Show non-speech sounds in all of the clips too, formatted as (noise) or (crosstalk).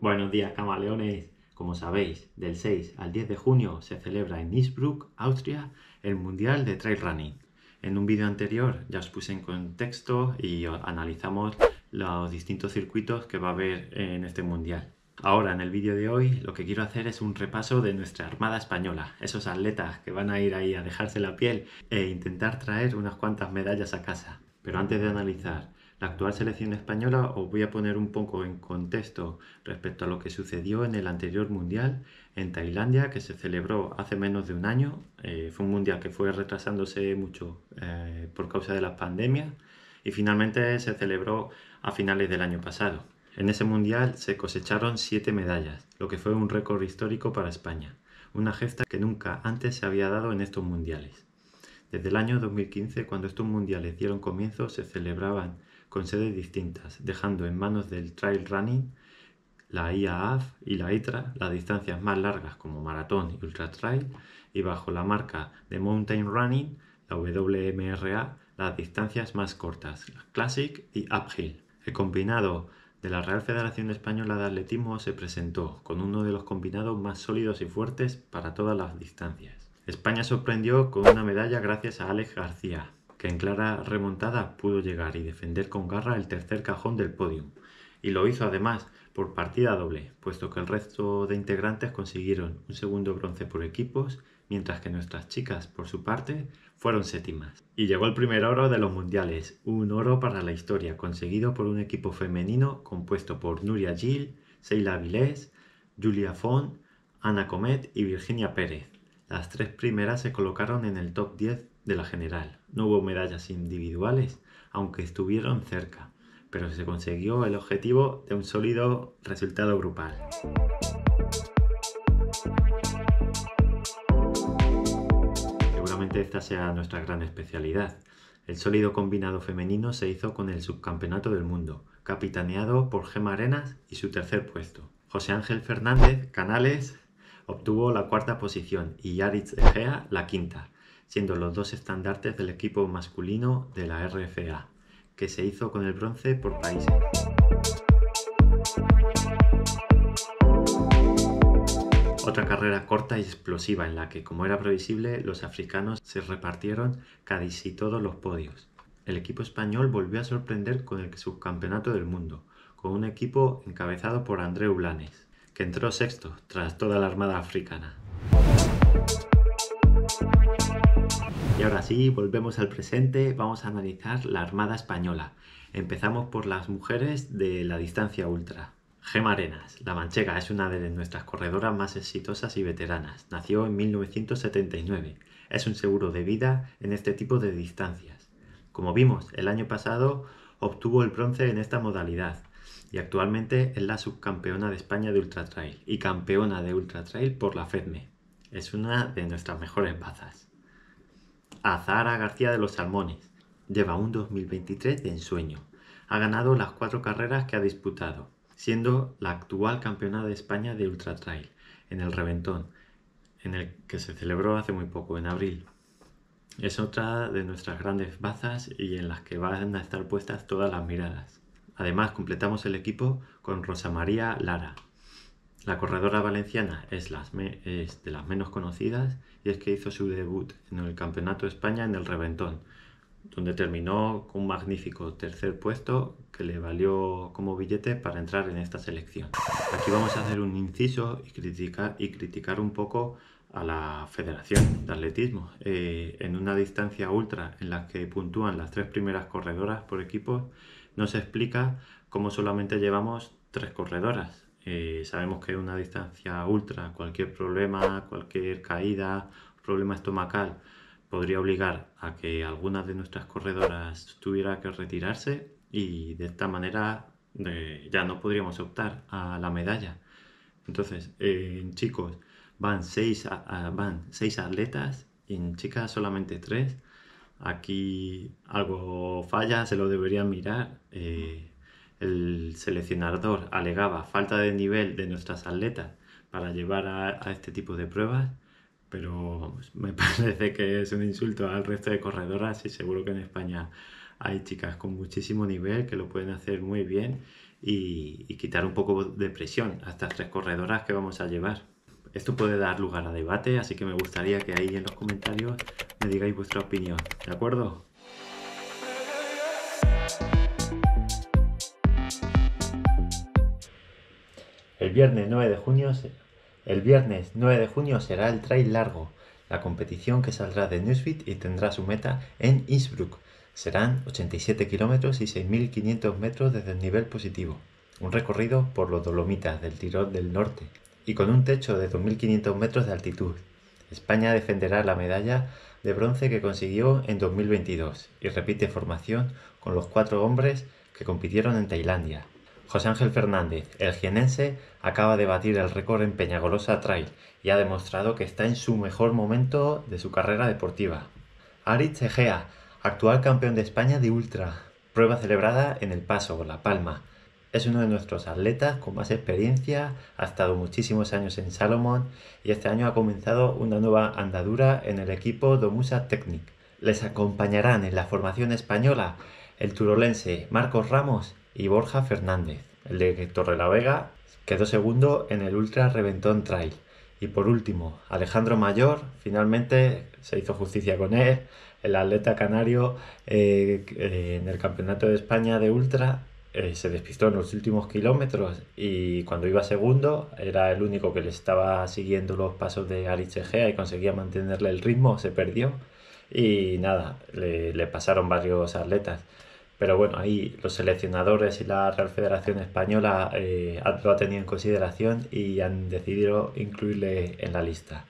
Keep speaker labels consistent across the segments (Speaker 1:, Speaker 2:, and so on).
Speaker 1: Buenos días, camaleones. Como sabéis, del 6 al 10 de junio se celebra en Innsbruck, Austria, el Mundial de Trail Running. En un vídeo anterior ya os puse en contexto y analizamos los distintos circuitos que va a haber en este Mundial. Ahora, en el vídeo de hoy, lo que quiero hacer es un repaso de nuestra Armada Española, esos atletas que van a ir ahí a dejarse la piel e intentar traer unas cuantas medallas a casa. Pero antes de analizar la actual selección española, os voy a poner un poco en contexto respecto a lo que sucedió en el anterior Mundial en Tailandia, que se celebró hace menos de un año. Eh, fue un Mundial que fue retrasándose mucho eh, por causa de la pandemia y finalmente se celebró a finales del año pasado. En ese Mundial se cosecharon siete medallas, lo que fue un récord histórico para España, una gesta que nunca antes se había dado en estos Mundiales. Desde el año 2015, cuando estos mundiales dieron comienzo, se celebraban con sedes distintas, dejando en manos del trail running, la IAAF y la ITRA las distancias más largas como maratón y ultra trail y bajo la marca de mountain running, la WMRA, las distancias más cortas, classic y uphill. El combinado de la Real Federación Española de Atletismo se presentó con uno de los combinados más sólidos y fuertes para todas las distancias. España sorprendió con una medalla gracias a Alex García, que en clara remontada pudo llegar y defender con garra el tercer cajón del podio, Y lo hizo además por partida doble, puesto que el resto de integrantes consiguieron un segundo bronce por equipos, mientras que nuestras chicas, por su parte, fueron séptimas. Y llegó el primer oro de los mundiales, un oro para la historia, conseguido por un equipo femenino compuesto por Nuria Gil, Seila Vilés, Julia Font, Ana Comet y Virginia Pérez. Las tres primeras se colocaron en el top 10 de la general. No hubo medallas individuales, aunque estuvieron cerca, pero se consiguió el objetivo de un sólido resultado grupal. Seguramente esta sea nuestra gran especialidad. El sólido combinado femenino se hizo con el subcampeonato del mundo, capitaneado por Gema Arenas y su tercer puesto. José Ángel Fernández Canales obtuvo la cuarta posición y Yaritz Egea la quinta siendo los dos estandartes del equipo masculino de la RFA, que se hizo con el bronce por países. Otra carrera corta y explosiva en la que, como era previsible, los africanos se repartieron casi todos los podios. El equipo español volvió a sorprender con el subcampeonato del mundo, con un equipo encabezado por André Ulanes, que entró sexto tras toda la armada africana. Y ahora sí, volvemos al presente, vamos a analizar la Armada Española. Empezamos por las mujeres de la distancia ultra. Gema Arenas, la manchega, es una de nuestras corredoras más exitosas y veteranas. Nació en 1979. Es un seguro de vida en este tipo de distancias. Como vimos, el año pasado obtuvo el bronce en esta modalidad y actualmente es la subcampeona de España de Ultra Trail y campeona de Ultra Trail por la FEDME. Es una de nuestras mejores bazas a García de los Salmones. Lleva un 2023 de ensueño. Ha ganado las cuatro carreras que ha disputado, siendo la actual campeona de España de Ultra Trail en el Reventón, en el que se celebró hace muy poco, en abril. Es otra de nuestras grandes bazas y en las que van a estar puestas todas las miradas. Además, completamos el equipo con Rosa María Lara, la corredora valenciana es, de las menos conocidas y es que hizo su debut en el Campeonato de España en el Reventón, donde terminó con un magnífico tercer puesto que le valió como billete para entrar en esta selección. Aquí vamos a hacer un inciso y criticar, y criticar un poco a la Federación de Atletismo. Eh, en una distancia ultra en la que puntúan las tres primeras corredoras por equipo, no se explica cómo solamente llevamos tres corredoras. Eh, sabemos que una distancia ultra, cualquier problema, cualquier caída, problema estomacal, podría obligar a que alguna de nuestras corredoras tuviera que retirarse y de esta manera eh, ya no podríamos optar a la medalla. Entonces, en eh, chicos van seis, van seis atletas, y en chicas solamente tres. Aquí algo falla, se lo deberían mirar el seleccionador alegaba falta de nivel de nuestras atletas para llevar a, este tipo de pruebas, pero me (laughs) parece que es un insulto al resto de corredoras y seguro que en España hay chicas con muchísimo nivel que lo pueden hacer muy bien y, y, quitar un poco de presión a estas tres corredoras que vamos a llevar. Esto puede dar lugar a debate, así que me gustaría que ahí en los comentarios me digáis vuestra opinión, ¿de acuerdo? El viernes 9 de junio, será el trail largo, la competición que saldrá de Newsfit y tendrá su meta en Innsbruck. Serán 87 kilómetros y 6.500 metros desde el nivel positivo, un recorrido por los Dolomitas del Tirol del Norte y con un techo de 2.500 metros de altitud. España defenderá la medalla de bronce que consiguió en 2022 y repite formación con los cuatro hombres que compitieron en Tailandia. José Ángel Fernández, el jienense, acaba de batir el récord en Peñagolosa Trail y ha demostrado que está en su mejor momento de su carrera deportiva. Aritz Egea, actual campeón de España de Ultra, prueba celebrada en El Paso, La Palma. Es uno de nuestros atletas con más experiencia, ha estado muchísimos años en Salomon y este año ha comenzado una nueva andadura en el equipo Domusa Technic. Les acompañarán en la formación española el turolense Marcos Ramos y Borja Fernández. El de vega quedó segundo en el Ultra Reventón Trail. Y por último, Alejandro Mayor, finalmente se hizo justicia con él, el atleta canario eh, en el Campeonato de España de Ultra eh, se despistó en los últimos kilómetros y cuando iba segundo era el único que le estaba siguiendo los pasos de Egea y conseguía mantenerle el ritmo, se perdió y nada, le pasaron varios atletas. Pero bueno, ahí los seleccionadores y la Real Federación Española eh, lo han tenido en consideración y han decidido incluirle en la lista.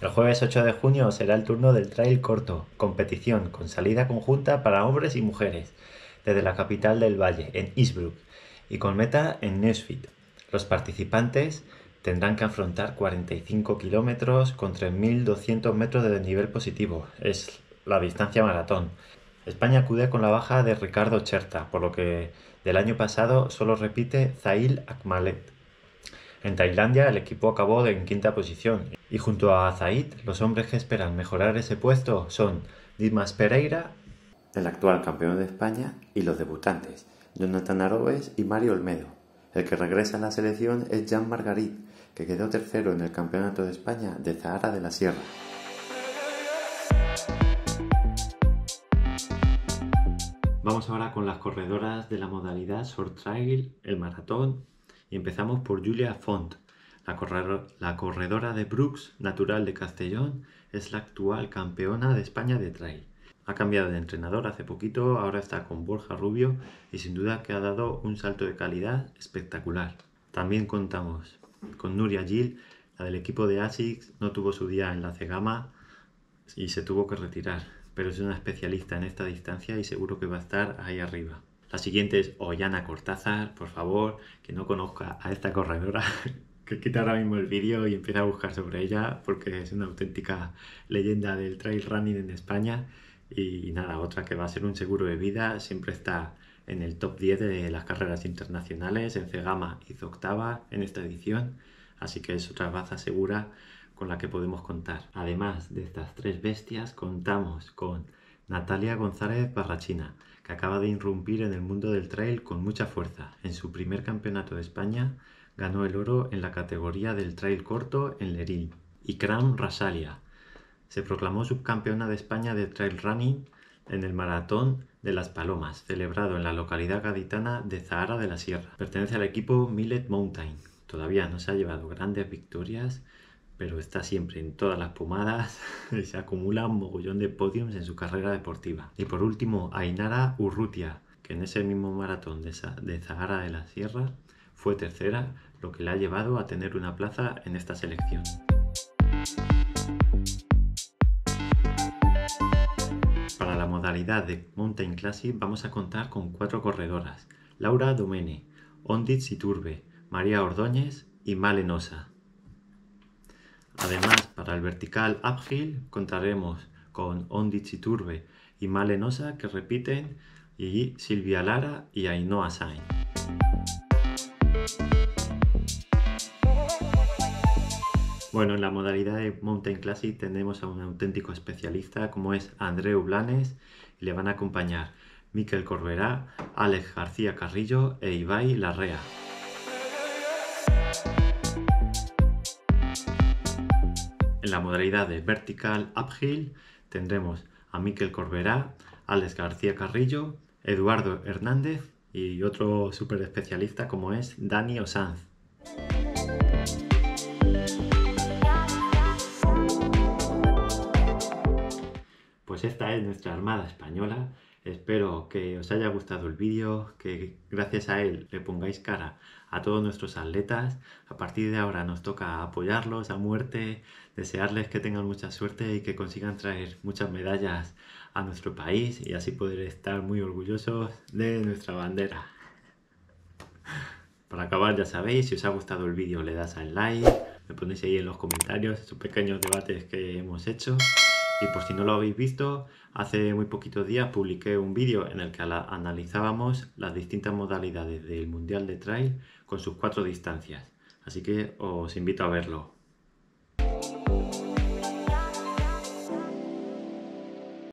Speaker 1: El jueves 8 de junio será el turno del trail corto, competición con salida conjunta para hombres y mujeres, desde la capital del valle, en Innsbruck, y con meta en Newsfit. Los participantes Tendrán que afrontar 45 kilómetros con 3.200 metros de nivel positivo. Es la distancia maratón. España acude con la baja de Ricardo Cherta, por lo que del año pasado solo repite Zail Akmalet. En Tailandia el equipo acabó en quinta posición y junto a Zaid los hombres que esperan mejorar ese puesto son Dimas Pereira, el actual campeón de España, y los debutantes, Jonathan Aroes y Mario Olmedo. El que regresa a la selección es Jean Margarit, que quedó tercero en el Campeonato de España de Zahara de la Sierra. Vamos ahora con las corredoras de la modalidad Short Trail, el maratón, y empezamos por Julia Font. La, la corredora de Brooks, natural de Castellón, es la actual campeona de España de trail. Ha cambiado de entrenador hace poquito, ahora está con Borja Rubio y sin duda que ha dado un salto de calidad espectacular. También contamos con Nuria Gil, la del equipo de ASICS, no tuvo su día en la Cegama y se tuvo que retirar, pero es una especialista en esta distancia y seguro que va a estar ahí arriba. La siguiente es Ollana Cortázar, por favor, que no conozca a esta corredora, (laughs) que quita ahora mismo el vídeo y empieza a buscar sobre ella, porque es una auténtica leyenda del trail running en España. Y nada, otra que va a ser un seguro de vida, siempre está en el top 10 de las carreras internacionales, en Cegama hizo octava en esta edición, así que es otra baza segura con la que podemos contar. Además de estas tres bestias, contamos con Natalia González Barrachina, que acaba de irrumpir en el mundo del trail con mucha fuerza. En su primer campeonato de España ganó el oro en la categoría del trail corto en Lerín. Y Kram Rasalia se proclamó subcampeona de España de trail running en el maratón de las Palomas, celebrado en la localidad gaditana de Zahara de la Sierra. Pertenece al equipo Millet Mountain. Todavía no se ha llevado grandes victorias, pero está siempre en todas las pomadas (laughs) y se acumula un mogollón de podiums en su carrera deportiva. Y por último, Ainara Urrutia, que en ese mismo maratón de, Zahara de la Sierra fue tercera, lo que le ha llevado a tener una plaza en esta selección. de Mountain Classic vamos a contar con cuatro corredoras, Laura Domene, Ondit Turbe, María Ordóñez y Malenosa. Además, para el vertical uphill contaremos con Ondit Turbe y Malenosa que repiten y Silvia Lara y Ainhoa Sain. Bueno, en la modalidad de Mountain Classic tenemos a un auténtico especialista como es Andreu Blanes y le van a acompañar Miquel Corberá, Alex García Carrillo e Ibai Larrea. En la modalidad de Vertical Uphill tendremos a Miquel Corberá, Alex García Carrillo, Eduardo Hernández y otro super especialista como es Dani Osanz. Pues esta es nuestra Armada Española. Espero que os haya gustado el vídeo, que gracias a él le pongáis cara a todos nuestros atletas. A partir de ahora nos toca apoyarlos a muerte, desearles que tengan mucha suerte y que consigan traer muchas medallas a nuestro país y así poder estar muy orgullosos de nuestra bandera. Para acabar ya sabéis, si os ha gustado el vídeo le das al like, me ponéis ahí en los comentarios esos pequeños debates que hemos hecho. Y por si no lo habéis visto, hace muy poquitos días publiqué un vídeo en el que analizábamos las distintas modalidades del Mundial de Trail con sus cuatro distancias. Así que os invito a verlo.